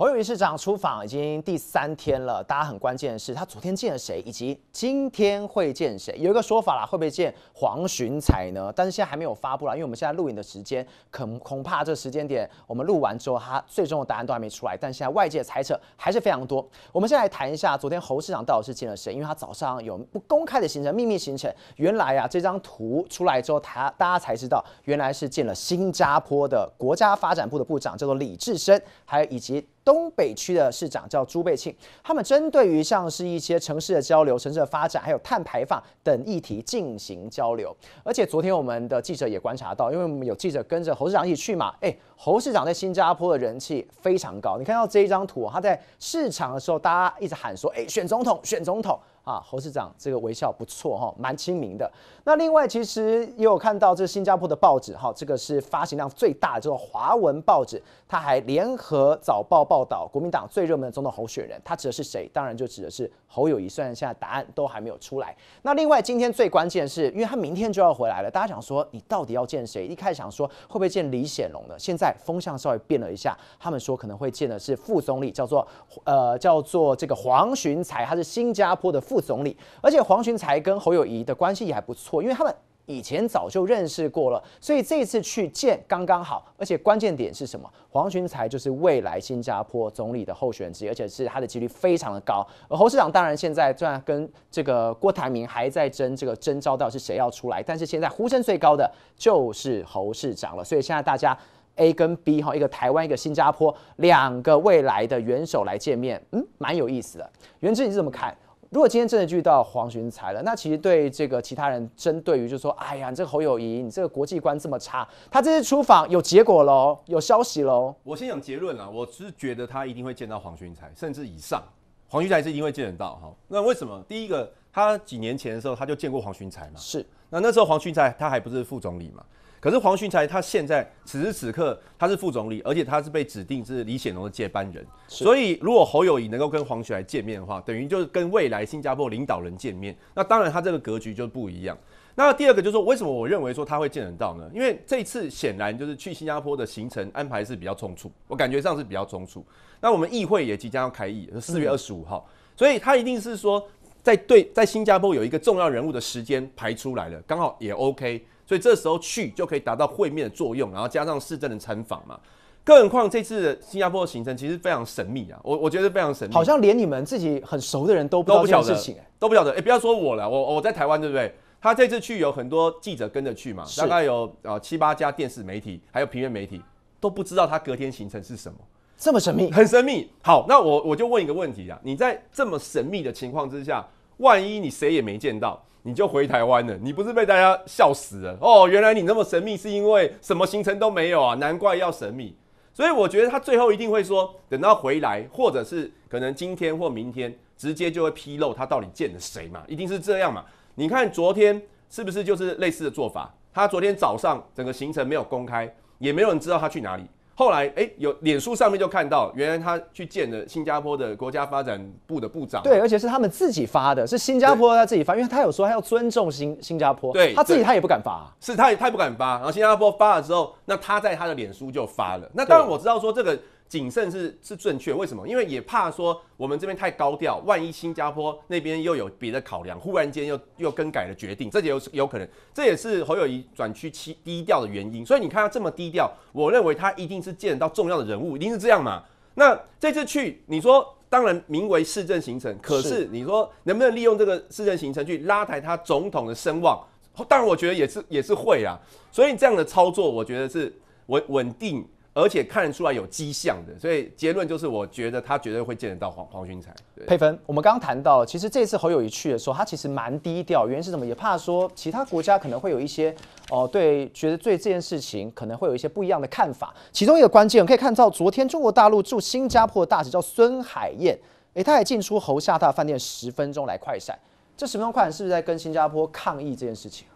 Speaker 1: 侯董事长出访已经第三天了，大家很关键的是他昨天见了谁，以及今天会见谁？有一个说法啦，会不会见黄循彩呢？但是现在还没有发布啦，因为我们现在录影的时间，恐恐怕这时间点，我们录完之后，他最终的答案都还没出来。但现在外界的猜测还是非常多。我们先来谈一下昨天侯市长到底是见了谁，因为他早上有不公开的行程，秘密行程。原来啊，这张图出来之后，他大家才知道，原来是见了新加坡的国家发展部的部长，叫做李智深，还有以及。东北区的市长叫朱贝庆，他们针对于像是一些城市的交流、城市的发展，还有碳排放等议题进行交流。而且昨天我们的记者也观察到，因为我们有记者跟着侯市长一起去嘛，哎，侯市长在新加坡的人气非常高。你看到这一张图，他在市场的时候，大家一直喊说：“哎，选总统，选总统。”啊，侯市长这个微笑不错哈，蛮亲民的。那另外其实也有看到，这新加坡的报纸哈，这个是发行量最大的这个华文报纸。他还联合早报报道国民党最热门的总统候选人，他指的是谁？当然就指的是侯友谊。虽然现在答案都还没有出来。那另外今天最关键是因为他明天就要回来了，大家想说你到底要见谁？一开始想说会不会见李显龙呢？现在风向稍微变了一下，他们说可能会见的是副总理，叫做呃叫做这个黄循才，他是新加坡的。副总理，而且黄群才跟侯友谊的关系也还不错，因为他们以前早就认识过了，所以这次去见刚刚好。而且关键点是什么？黄群才就是未来新加坡总理的候选一，而且是他的几率非常的高。而侯市长当然现在在跟这个郭台铭还在争这个征召到是谁要出来，但是现在呼声最高的就是侯市长了。所以现在大家 A 跟 B 哈，一个台湾，一个新加坡，两个未来的元首来见面，嗯，蛮有意思的。元志你怎么看？如果今天真的遇到黄循才了，那其实对这个其他人针对于就是说，哎呀，你这个侯友谊，你这个国际观这么差，他这次出访有结果喽，有消息喽。
Speaker 4: 我先讲结论啊，我是觉得他一定会见到黄循才，甚至以上，黄循才是一定会见得到哈。那为什么？第一个，他几年前的时候他就见过黄循才嘛，是。那那时候黄循才他还不是副总理嘛。可是黄循才他现在此时此刻他是副总理，而且他是被指定是李显龙的接班人。所以如果侯友谊能够跟黄循才见面的话，等于就是跟未来新加坡领导人见面。那当然他这个格局就不一样。那第二个就是说，为什么我认为说他会见得到呢？因为这次显然就是去新加坡的行程安排是比较冲突，我感觉上是比较冲突。那我们议会也即将要开议，四月二十五号，所以他一定是说在对在新加坡有一个重要人物的时间排出来了，刚好也 OK。所以这时候去就可以达到会面的作用，然后加上市政的参访嘛。更何况这次新加坡行程其实非常神秘啊，我我觉得非常神秘，好像连
Speaker 1: 你们自己很熟的人都都不晓得，
Speaker 4: 都不晓得。哎，不要说我了，我我在台湾对不对？他这次去有很多记者跟着去嘛，大概有啊七八家电视媒体，还有平面媒体都不知道他隔天行程是什么，
Speaker 1: 这么神秘，很
Speaker 4: 神秘。好，那我我就问一个问题啊，你在这么神秘的情况之下，万一你谁也没见到？你就回台湾了，你不是被大家笑死了哦？原来你那么神秘，是因为什么行程都没有啊？难怪要神秘。所以我觉得他最后一定会说，等到回来，或者是可能今天或明天，直接就会披露他到底见了谁嘛，一定是这样嘛。你看昨天是不是就是类似的做法？他昨天早上整个行程没有公开，也没有人知道他去哪里。后来，哎，有脸书上面就看到，原来他去见了新加坡的国家发展部的部长。对，而且
Speaker 1: 是他们自己发的，是新加坡他自己发，因为他有说他要尊重新新加
Speaker 4: 坡。对，他自己他也不敢发，是他也他也不敢发。然后新加坡发了之后，那他在他的脸书就发了。那当然我知道说这个。谨慎是是正确，为什么？因为也怕说我们这边太高调，万一新加坡那边又有别的考量，忽然间又又更改了决定，这也有有可能。这也是侯友谊转区期低调的原因。所以你看他这么低调，我认为他一定是见得到重要的人物，一定是这样嘛。那这次去，你说当然名为市政行程，可是你说能不能利用这个市政行程去拉抬他总统的声望？当然，我觉得也是也是会啊。所以这样的操作，我觉得是稳稳定。而且看得出来有迹象的，所以结论就是，我觉得他绝对会见得到黄黄勋才。佩
Speaker 1: 芬，我们刚刚谈到了，其实这次侯友谊去的时候，他其实蛮低调，原因是什么？也怕说其他国家可能会有一些哦，对，觉得对这件事情可能会有一些不一样的看法。其中一个关键，可以看到昨天中国大陆驻新加坡大使叫孙海燕，诶，他也进出侯下大饭店十分钟来快闪，这十分钟快闪是不是在跟新加坡抗议这件事情？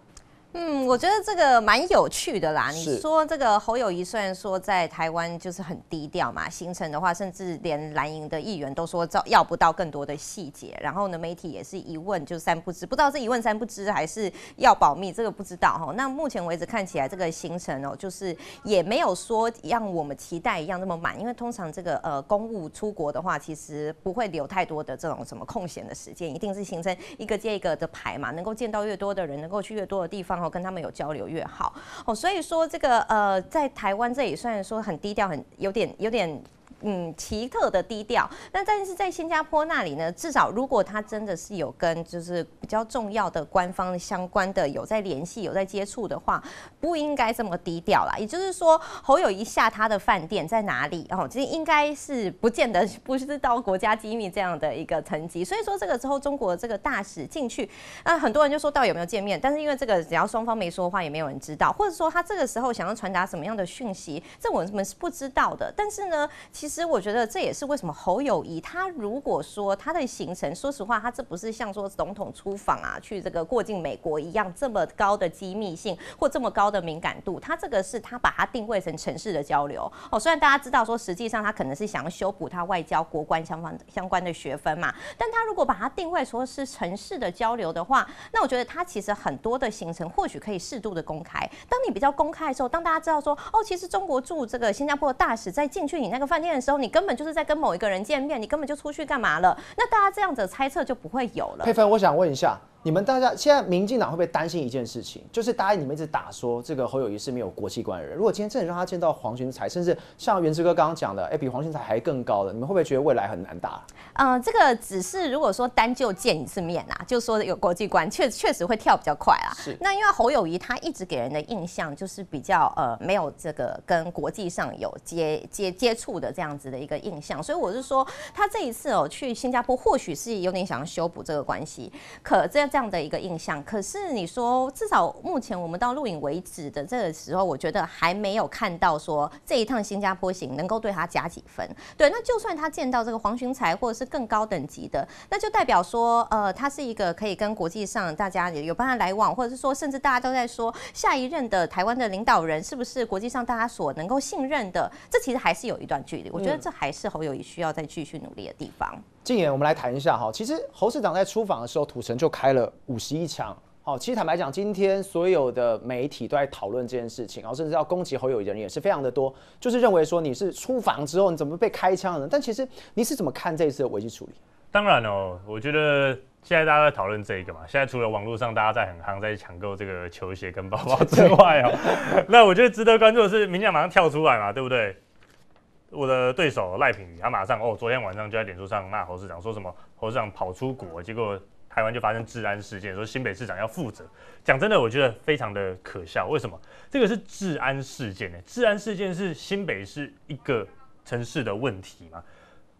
Speaker 3: 嗯，我觉得这个蛮有趣的啦。你说这个侯友谊虽然说在台湾就是很低调嘛，行程的话，甚至连蓝营的议员都说要要不到更多的细节。然后呢，媒体也是一问就三不知，不知道是一问三不知还是要保密，这个不知道哈。那目前为止看起来，这个行程哦，就是也没有说让我们期待一样那么满，因为通常这个呃公务出国的话，其实不会留太多的这种什么空闲的时间，一定是形成一个接一个的排嘛，能够见到越多的人，能够去越多的地方。跟他们有交流越好哦，所以说这个呃，在台湾这里虽然说很低调，很有点有点。嗯，奇特的低调。那但是在新加坡那里呢？至少如果他真的是有跟就是比较重要的官方相关的有在联系有在接触的话，不应该这么低调啦。也就是说，侯友谊下他的饭店在哪里？哦，这应该是不见得 不是到国家机密这样的一个层级。所以说这个时候中国这个大使进去，那很多人就说到底有没有见面？但是因为这个只要双方没说话，也没有人知道。或者说他这个时候想要传达什么样的讯息，这我们是不知道的。但是呢？其实我觉得这也是为什么侯友谊他如果说他的行程，说实话，他这不是像说总统出访啊，去这个过境美国一样这么高的机密性或这么高的敏感度。他这个是他把它定位成城市的交流哦。虽然大家知道说，实际上他可能是想要修补他外交国关相关相关的学分嘛，但他如果把它定位说是城市的交流的话，那我觉得他其实很多的行程或许可以适度的公开。当你比较公开的时候，当大家知道说，哦，其实中国驻这个新加坡大使在进去你那个饭店。时候，你根本就是在跟某一个人见面，你根本就出去干嘛了？那大家这样的猜测就不会有了。佩
Speaker 1: 芬，我想问一下。你们大家现在民进党会不会担心一件事情？就是大家你们一直打说这个侯友谊是没有国际观的人。如果今天真的让他见到黄群才，甚至像元之哥刚刚讲的，哎，比黄群才还更高的，你们会不会觉得未来很难打？
Speaker 3: 嗯，这个只是如果说单就见一次面啊，就说有国际观，确确实会跳比较快啊。是。那因为侯友谊他一直给人的印象就是比较呃没有这个跟国际上有接接接触的这样子的一个印象，所以我是说他这一次哦去新加坡，或许是有点想要修补这个关系，可这样。这样的一个印象，可是你说，至少目前我们到录影为止的这个时候，我觉得还没有看到说这一趟新加坡行能够对他加几分。对，那就算他见到这个黄群才或者是更高等级的，那就代表说，呃，他是一个可以跟国际上大家有帮他来往，或者是说，甚至大家都在说下一任的台湾的领导人是不是国际上大家所能够信任的，这其实还是有一段距离。我觉得这还是侯友谊需要再继续努力的地方。
Speaker 1: 静言，我们来谈一下哈。其实侯市长在出访的时候，土城就开了五十一枪。好，其实坦白讲，今天所有的媒体都在讨论这件事情，然后甚至要攻击侯友人也是非常的多，就是认为说你是出访之后你怎么被开枪的。但其实你是怎么看这一次的危机处理？
Speaker 5: 当然哦，我觉得现在大家在讨论这个嘛。现在除了网络上大家在很夯在抢购这个球鞋跟包包之 外哦，那我觉得值得关注的是明将马上跳出来嘛，对不对？我的对手赖品妤，他马上哦，昨天晚上就在脸书上骂侯市长，说什么侯市长跑出国，结果台湾就发生治安事件，说新北市长要负责。讲真的，我觉得非常的可笑。为什么？这个是治安事件呢？治安事件是新北市一个城市的问题吗？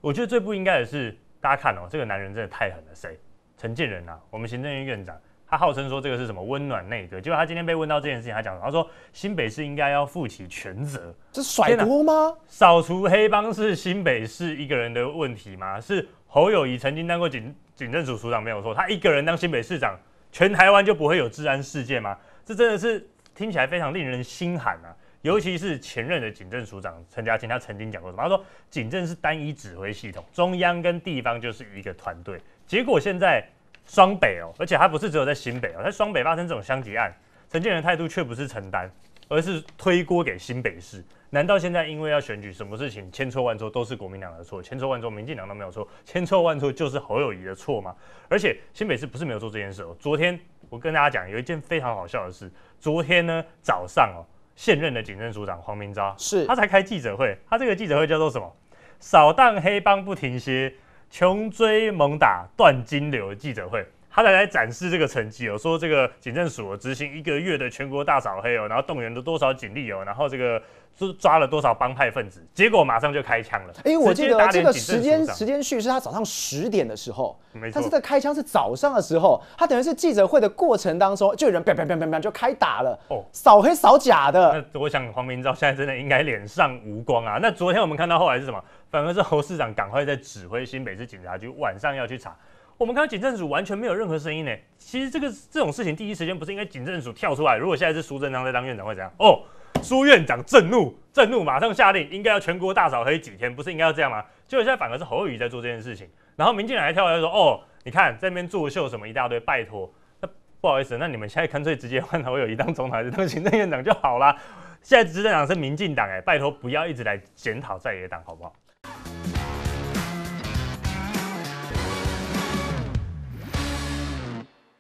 Speaker 5: 我觉得最不应该的是，大家看哦，这个男人真的太狠了，谁？陈建仁呐，我们行政院院长。他号称说这个是什么温暖内阁？结果他今天被问到这件事情，他讲，他说新北市应该要负起全责。这甩锅吗？扫除黑帮是新北市一个人的问题吗？是侯友谊曾经当过警警政署署长没有错，他一个人当新北市长，全台湾就不会有治安事件吗？这真的是听起来非常令人心寒啊！尤其是前任的警政署长陈家清，他曾经讲过什么？他说警政是单一指挥系统，中央跟地方就是一个团队。结果现在。双北哦，而且他不是只有在新北哦，他双北发生这种相辑案，承建人态度却不是承担，而是推锅给新北市。难道现在因为要选举，什么事情千错万错都是国民党的错，千错万错民进党都没有错，千错万错就是侯友谊的错吗？而且新北市不是没有做这件事哦。昨天我跟大家讲，有一件非常好笑的事，昨天呢早上哦，现任的警政署长黄明昭是他才开记者会，他这个记者会叫做什么？扫荡黑帮不停歇。穷追猛打，断金流记者会。他才来展示这个成绩哦，说这个警政署执行一个月的全国大扫黑哦，然后动员了多少警力哦，然后这个是抓了多少帮派分子，结果马上就开枪了。哎，我记得这个时间时
Speaker 1: 间序是他早上十点的
Speaker 5: 时候，没错，但是在
Speaker 1: 开枪是早上的时候，他等于是记者会的过程当中就有人砰砰砰砰砰就开打了哦，
Speaker 5: 扫黑扫假的。那我想黄明昭现在真的应该脸上无光啊。那昨天我们看到后来是什么？反而是侯市长赶快在指挥新北市警察局晚上要去查。我们刚刚警政署完全没有任何声音呢。其实这个这种事情第一时间不是应该警政署跳出来？如果现在是苏贞昌在当院长会怎样？哦，苏院长震怒，震怒，马上下令，应该要全国大扫黑几天？不是应该要这样吗？结果现在反而是侯友谊在做这件事情，然后民进党还跳出来说：“哦，你看在那边作秀什么一大堆，拜托。”那不好意思，那你们现在干脆直接换侯友谊当总是当行政院长就好了。现在执政党是民进党，哎，拜托不要一直来检讨在野党好不好？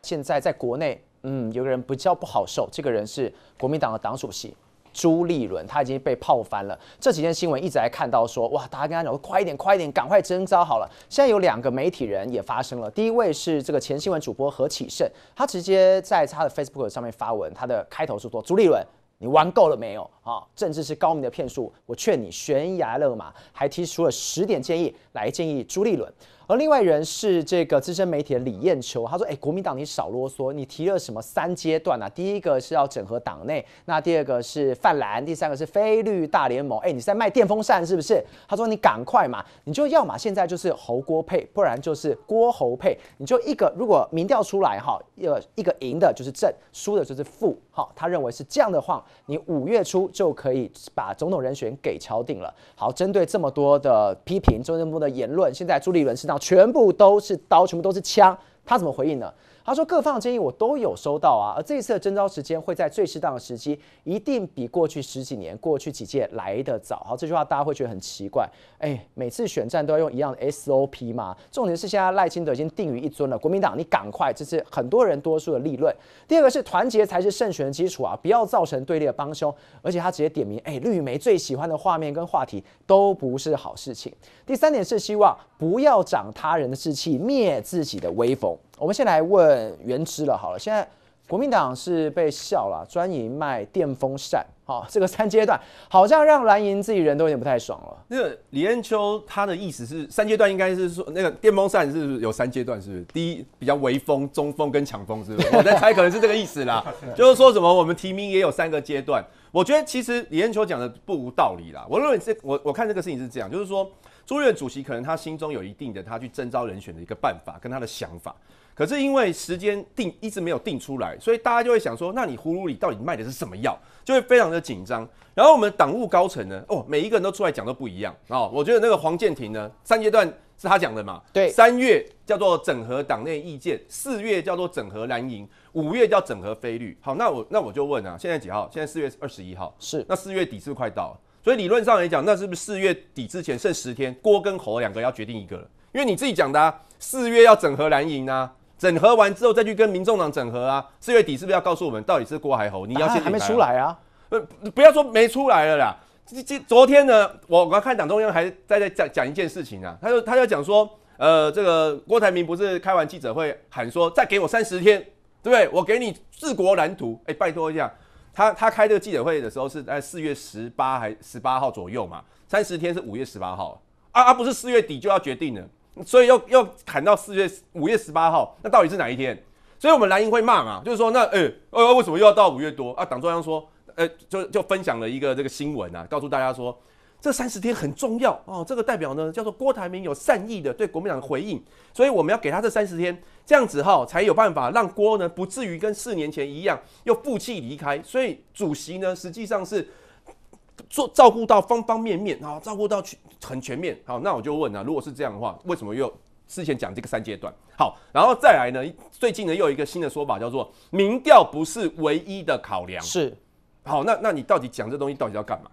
Speaker 1: 现在在国内，嗯，有个人比较不好受。这个人是国民党的党主席朱立伦，他已经被泡翻了。这几天新闻一直来看到说，哇，大家跟他讲，快一点，快一点，赶快征招好了。现在有两个媒体人也发声了，第一位是这个前新闻主播何启盛，他直接在他的 Facebook 上面发文，他的开头是说：“朱立伦，你玩够了没有？啊，政治是高明的骗术，我劝你悬崖勒马。”还提出了十点建议来建议朱立伦。而另外人是这个资深媒体的李彦秋，他说：“哎，国民党你少啰嗦，你提了什么三阶段啊？第一个是要整合党内，那第二个是泛蓝，第三个是非绿大联盟。哎，你在卖电风扇是不是？”他说：“你赶快嘛，你就要嘛，现在就是侯郭配，不然就是郭侯配。你就一个，如果民调出来哈，一个一个赢的就是正，输的就是负。好，他认为是这样的话，你五月初就可以把总统人选给敲定了。好，针对这么多的批评、这么多的言论，现在朱立伦是当。”全部都是刀，全部都是枪，他怎么回应呢？他说：“各方的建议我都有收到啊，而这一次的征召时间会在最适当的时机，一定比过去十几年、过去几届来得早。”好，这句话大家会觉得很奇怪。哎，每次选战都要用一样的 SOP 吗？重点是现在赖清德已经定于一尊了，国民党你赶快，这是很多人多数的立论。第二个是团结才是胜选的基础啊，不要造成对立的帮凶。而且他直接点名，哎，绿媒最喜欢的画面跟话题都不是好事情。第三点是希望不要长他人的志气，灭自己的威风。我们先来问原知了，好了，现在国民党是被笑了，专营卖电风扇，好，这个三阶段好像让蓝营自己人
Speaker 4: 都有点不太爽了。那个李恩秋他的意思是三阶段应该是说那个电风扇是有三阶段，是不是？第一比较微风、中风跟强风，是不是？我在猜可能是这个意思啦，就是说什么我们提名也有三个阶段。我觉得其实李彦秋讲的不无道理啦。我认为这我我看这个事情是这样，就是说，朱院主席可能他心中有一定的他去征招人选的一个办法跟他的想法。可是因为时间定一直没有定出来，所以大家就会想说，那你葫芦里到底卖的是什么药？就会非常的紧张。然后我们党务高层呢，哦，每一个人都出来讲都不一样哦。我觉得那个黄建廷呢，三阶段是他讲的嘛。对，三月叫做整合党内意见，四月叫做整合蓝营，五月叫整合非律。好，那我那我就问啊，现在几号？现在四月二十一号，是。那四月底是不快到了？所以理论上来讲，那是不是四月底之前剩十天，郭跟侯两个要决定一个了？因为你自己讲的啊，四月要整合蓝营啊。整合完之后再去跟民众党整合啊！四月底是不是要告诉我们到底是郭海侯你要先出来啊？呃，不要说没出来了啦。昨昨天呢，我我看党中央还在在讲讲一件事情啊，他就他就讲说，呃，这个郭台铭不是开完记者会喊说再给我三十天，对不对？我给你治国蓝图，哎，拜托一下。他他开这个记者会的时候是在四月十八还十八号左右嘛，三十天是五月十八号啊，而不是四月底就要决定了。所以要要砍到四月五月十八号，那到底是哪一天？所以我们蓝营会骂嘛，就是说那哎呃，为什么又要到五月多啊？党中央说，呃，就就分享了一个这个新闻啊，告诉大家说，这三十天很重要哦。这个代表呢，叫做郭台铭有善意的对国民党的回应，所以我们要给他这三十天，这样子哈才有办法让郭呢不至于跟四年前一样又负气离开。所以主席呢实际上是。做照顾到方方面面，好，照顾到去很全面，好，那我就问了，如果是这样的话，为什么又事先讲这个三阶段？好，然后再来呢？最近呢又有一个新的说法，叫做民调不是唯一的考量，是，好，那那你到底讲这东西到底要干嘛？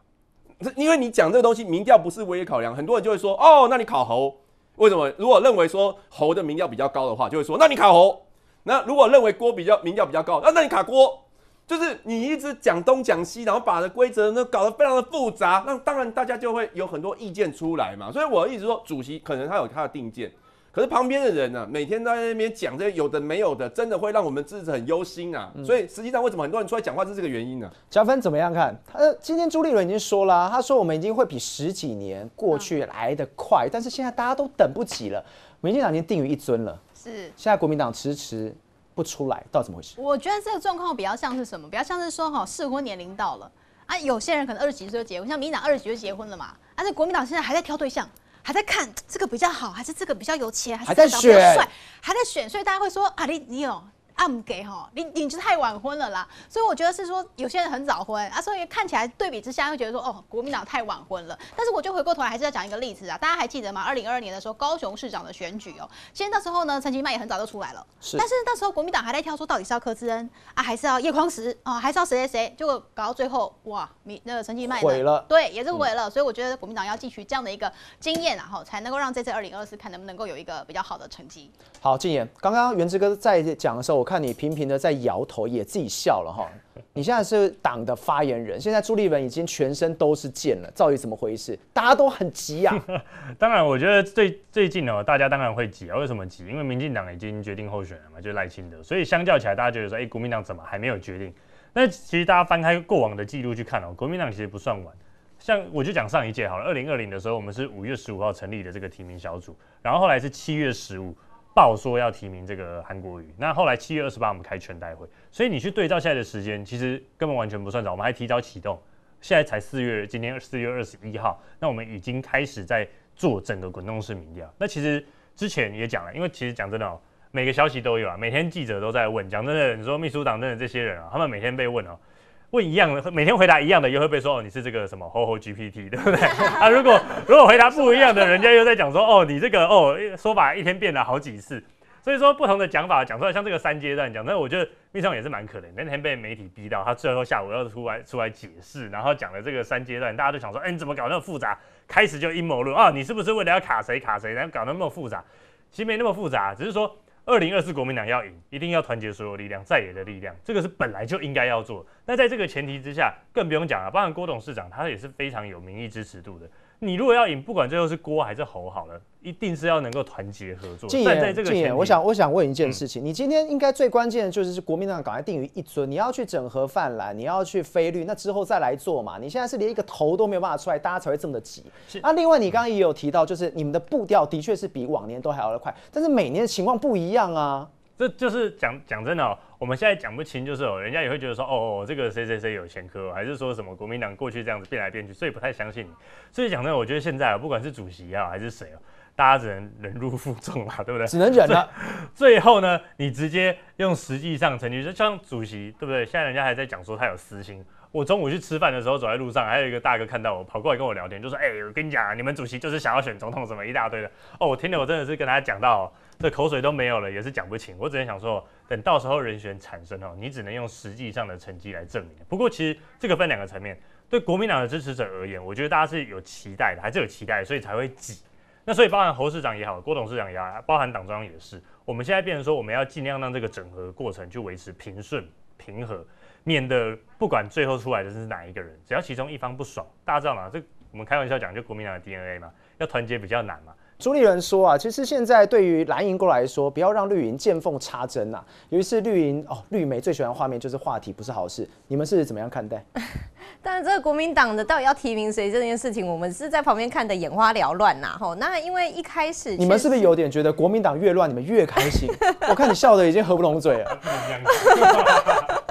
Speaker 4: 这因为你讲这个东西，民调不是唯一考量，很多人就会说，哦，那你考猴？为什么？如果认为说猴的民调比较高的话，就会说那你考猴？那如果认为郭比较民调比较高，啊，那你卡郭。就是你一直讲东讲西，然后把的规则呢搞得非常的复杂，那当然大家就会有很多意见出来嘛。所以我一直说，主席可能他有他的定见，可是旁边的人呢，每天在那边讲这些有的没有的，真的会让我们自己很忧心啊。所以实际上，为什么很多人出来讲话，这个原因呢？
Speaker 1: 小芬怎么样看？他今天朱立伦已经说了，他说我们已经会比十几年过去来的快，但是现在大家都等不及了，民进党已经定于一尊了。是，现在国民党迟迟。不出来，到底怎么回事？
Speaker 2: 我觉得这个状况比较像是什么？比较像是说，哈，适婚年龄到了啊，有些人可能二十几岁就结婚，像民党二十几岁结婚了嘛，而且国民党现在还在挑对象，还在看这个比较好，还是这个比较有钱，还是比较帅，还在选，所以大家会说啊，你你有。暗给哈，你你就太晚婚了啦，所以我觉得是说有些人很早婚啊，所以看起来对比之下会觉得说哦，国民党太晚婚了。但是我就回过头来还是要讲一个例子啊，大家还记得吗？二零二二年的时候，高雄市长的选举哦，其实那时候呢，陈其迈也很早就出来了，是。但是那时候国民党还在挑说到底是要柯志恩啊，还是要叶匡时啊，还是要谁谁谁，结果搞到最后哇，你那个陈其迈毁了，对，也是毁了。所以我觉得国民党要汲取这样的一个经验，然后才能够让这次二零二四看能不能够有一个比较好的成绩。
Speaker 1: 好，静言，刚刚元之哥在讲的时候。我看你频频的在摇头，也自己笑了哈。你现在是党的发言人，现在朱立文已经全身都是剑了，到底怎么回事？大家都很急啊。
Speaker 5: 当然，我觉得最最近哦，大家当然会急啊。为什么急？因为民进党已经决定候选人嘛，就是赖清德。所以相较起来，大家觉得说，哎，国民党怎么还没有决定？那其实大家翻开过往的记录去看哦，国民党其实不算晚。像我就讲上一届好了，二零二零的时候，我们是五月十五号成立的这个提名小组，然后后来是七月十五。报说要提名这个韩国瑜，那后来七月二十八我们开全代会，所以你去对照现在的时间，其实根本完全不算早，我们还提早启动，现在才四月，今天四月二十一号，那我们已经开始在做整个滚动式民调。那其实之前也讲了，因为其实讲真的哦，每个消息都有啊，每天记者都在问，讲真的，你说秘书长真的这些人啊，他们每天被问哦。问一样的，每天回答一样的，又会被说哦，你是这个什么？吼吼 GPT，对不对？啊，如果如果回答不一样的，人家又在讲说哦，你这个哦说法一天变了好几次，所以说不同的讲法讲出来，像这个三阶段讲，那我觉得秘书长也是蛮可怜，那天被媒体逼到，他最后下午要出来出来解释，然后讲了这个三阶段，大家都想说，哎，你怎么搞那么复杂？开始就阴谋论啊，你是不是为了要卡谁卡谁，然后搞那么复杂？其实没那么复杂，只是说。二零二四，国民党要赢，一定要团结所有力量，在野的力量，这个是本来就应该要做。那在这个前提之下，更不用讲了，包含郭董事长，他也是非常有民意支持度的。你如果要赢，不管最后是锅还是猴，好了，一定是要能够团结合作。静言，静言，我
Speaker 1: 想我想问一件事情，你今天应该最关键的就是国民党赶快定于一尊，你要去整合泛蓝，你要去菲律，那之后再来做嘛。你现在是连一个头都没有办法出来，大家才会这么的急。那另外你刚刚也有提到，就是你们的步调的确是比往年都还要的快，但是每年的情况不一样啊。
Speaker 5: 这就是讲讲真的哦，我们现在讲不清，就是哦，人家也会觉得说，哦哦，这个谁谁谁有前科，还是说什么国民党过去这样子变来变去，所以不太相信你。所以讲的，我觉得现在啊，不管是主席啊，还是谁哦，大家只能忍辱负重嘛，对不对？只能忍了。最后呢，你直接用实际上成绩，像主席，对不对？现在人家还在讲说他有私心。我中午去吃饭的时候，走在路上，还有一个大哥看到我，跑过来跟我聊天，就说：“哎，我跟你讲你们主席就是想要选总统，什么一大堆的。”哦，我听了，我真的是跟大家讲到。这口水都没有了，也是讲不清。我只能想说，等到时候人选产生哦，你只能用实际上的成绩来证明。不过其实这个分两个层面，对国民党的支持者而言，我觉得大家是有期待的，还是有期待，所以才会挤。那所以包含侯市长也好，郭董事长也好，包含党中央也是，我们现在变成说，我们要尽量让这个整合过程去维持平顺、平和，免得不管最后出来的是哪一个人，只要其中一方不爽，大家知道吗？这我们开玩笑讲，就国民党的 DNA 嘛，要团结比较难嘛。
Speaker 1: 朱立伦说啊，其实现在对于蓝营过来说，不要让绿营见缝插针呐。尤其是绿营哦，绿媒最喜欢的画面就是话题，不是好事。你们是怎么样看待？
Speaker 3: 但然这个国民党的到底要提名谁这件事情，我们是在旁边看的眼花缭乱呐。吼，那因为一开始你们是不是
Speaker 1: 有点觉得国民党越乱，你们越开心？我看你笑的已经合不拢嘴了。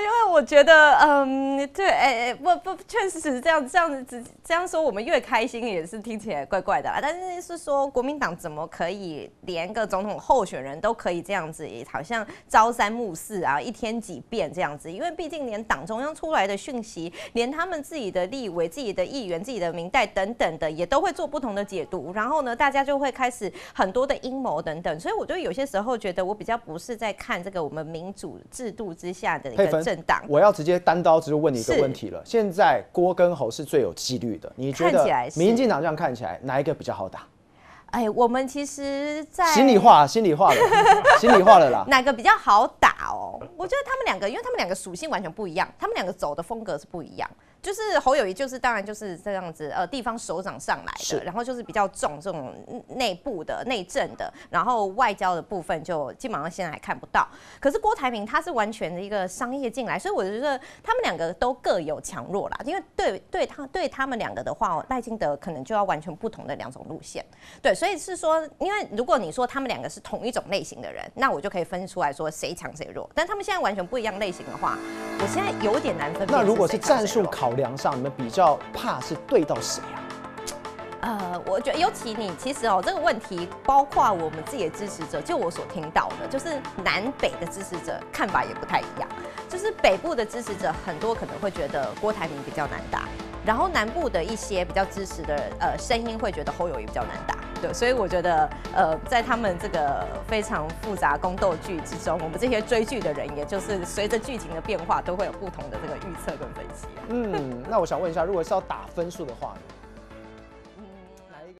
Speaker 3: 因为我觉得，嗯，对，哎，不不，确实是这样这样子，这样说我们越开心也是听起来怪怪的。但是是说国民党怎么可以连个总统候选人都可以这样子，好像朝三暮四啊，一天几遍这样子？因为毕竟连党中央出来的讯息，连他们自己的立委、自己的议员、自己的民代等等的，也都会做不同的解读。然后呢，大家就会开始很多的阴谋等等。所以我就有些时候，觉得我比较不是在看这个我们民主制度之下的。一个
Speaker 1: 我要直接单刀直入问你一个问题了：现在郭跟侯是最有纪律的，你觉得民进党这样看起来哪一个比较好打？
Speaker 3: 哎，我们其实在心里
Speaker 1: 话，心里话了，心里话了啦。哪
Speaker 3: 个比较好打哦？我觉得他们两个，因为他们两个属性完全不一样，他们两个走的风格是不一样。就是侯友谊，就是当然就是这样子，呃，地方首长上来的，然后就是比较重这种内部的内政的，然后外交的部分就基本上现在还看不到。可是郭台铭他是完全的一个商业进来，所以我觉得他们两个都各有强弱啦。因为对对他对他们两个的话哦，赖清德可能就要完全不同的两种路线。对，所以是说，因为如果你说他们两个是同一种类型的人，那我就可以分出来说谁强谁弱。但他们现在完全不一样类型的话，我现在有点难分。那如果是战
Speaker 1: 术考？桥梁上，你们比较怕是对到谁啊？
Speaker 3: 呃，我觉得尤其你其实哦，这个问题包括我们自己的支持者，就我所听到的，就是南北的支持者看法也不太一样。就是北部的支持者很多可能会觉得郭台铭比较难打，然后南部的一些比较支持的呃声音会觉得侯友也比较难打。对，所以我觉得呃，在他们这个非常复杂宫斗剧之中，我们这些追剧的人，也就是随着剧情的变化，都会有不同的这个预测跟分析。嗯，
Speaker 1: 那我想问一下，如果是要打分数的话。